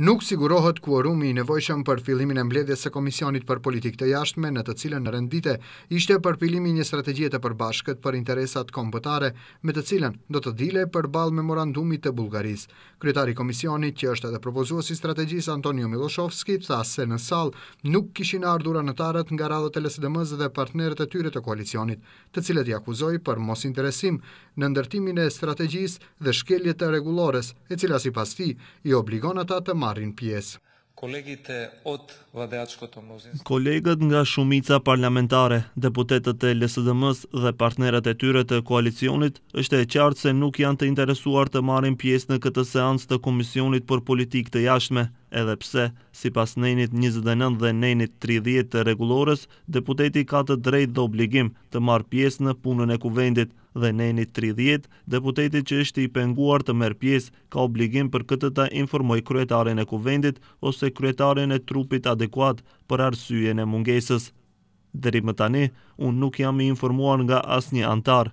Nuk sigurohet kuorumi i nevojshëm për fillimin e mbledhjes së Komisionit për Politikë të Jashtme, në të cilën në rend ishte për fillimin e një strategjie të përbashkët për interesat kombëtare, me të cilën do të dile përballë memorandumit të Bullgarisë. Kryetari i Komisionit, që është edhe propozuesi i strategjisë Antonio Miloshovski, tha se në sallë nuk kishin ardhur anëtarët nga radhët e LSDM-së dhe partnerët e tyre të koalicionit, të cilët i akuzoi për mosinteresim në ndërtimin e strategjisë dhe shkeljet e rregullores, e cila sipas tij i obligon ata të marrin pjesë. Kolegët nga shumica parlamentare, deputetet e LSDM-s dhe partnerat e tyre të koalicionit, është e qartë se nuk janë të interesuar të marim pjesë në këtë seans të Komisionit për Politik të Jashme, edhe pse, si pas nejnit 29 dhe nejnit 30 të regulores, deputeti ka të drejt dhe obligim të marë pjesë në punën e kuvendit, dhe neni 30, deputetit që është i penguar të merë pjesë, ka obligim për këtë të informoj kryetarën e kuvendit ose kryetarën e trupit adekuat për arsyjen e mungesës. Dheri më tani, unë nuk jam i informuar nga asë një antar.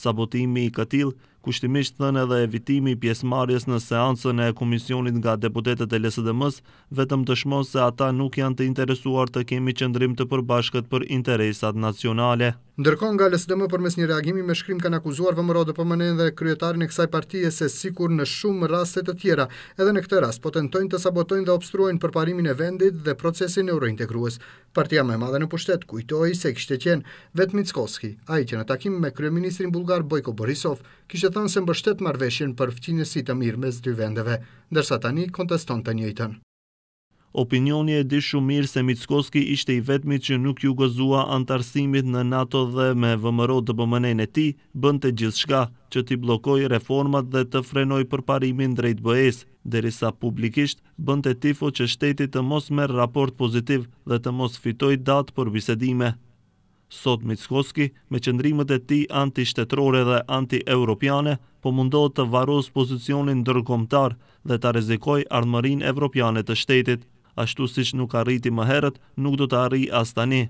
Sabotimi i këtil, kushtimisht thënë edhe evitimi i pjesmarjes në seansën e komisionit nga deputetet e LSDM-s, vetëm të shmonë se ata nuk janë të interesuar të kemi qëndrim të përbashkët për interesat nacionale. Ndërkohë nga LSDM përmes një reagimi me shkrim kanë akuzuar VMR dhe PMN dhe kryetarin e kësaj partie se sikur në shumë raste të tjera, edhe në këtë rast potentojnë të sabotojnë dhe obstruojnë përparimin e vendit dhe procesin e eurointegrues. Partia më e madhe në pushtet kujtoi se kishte qenë vetë Mickovski, ai që në takim me kryeministrin bullgar Bojko Borisov kishte thënë se mbështet marrveshjen për fqinjësi të mirë mes dy vendeve, ndërsa tani konteston të njëjtën. Opinioni e di shumë mirë se Mitskoski ishte i vetmi që nuk ju gozua antarësimit në NATO dhe me vëmëro të bëmënen e ti, bënd të gjithë shka që ti blokoj reformat dhe të frenoj përparimin drejt bëhes, derisa publikisht bënd të tifo që shtetit të mos merë raport pozitiv dhe të mos fitoj datë për bisedime. Sot Mitskoski, me qëndrimet e ti anti-shtetrore dhe anti-europiane, po mundohet të varos pozicionin dërgomtar dhe të rezikoj armërinë evropiane të shtetit ashtu si që nuk arriti më herët, nuk do të arri as tani.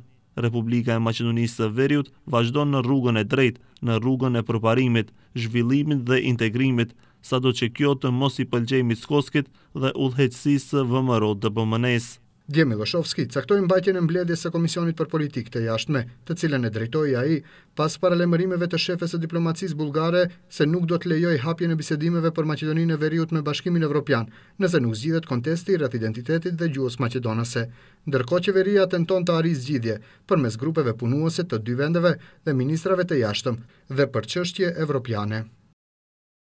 Republika e Macedonisë të Veriut vazhdo në rrugën e drejt, në rrugën e përparimit, zhvillimit dhe integrimit, sa do që kjo të mos i pëlgjej miskoskit dhe udheqësisë VMRO dë bëmënesë. Dje Milošovski caktojnë bajtjen e mbledje e Komisionit për politik të jashtme, të cilën e drejtoj a i pas paralemërimeve të shefes e diplomacis bulgare se nuk do të lejoj hapjen e bisedimeve për Macedoninë e veriut me bashkimin evropian, nëse nuk zgjidhet kontesti rrët identitetit dhe gjuhës Macedonase. Ndërko që veria tenton të ari zgjidhje për mes grupeve punuose të dy vendeve dhe ministrave të jashtëm dhe për qështje evropiane.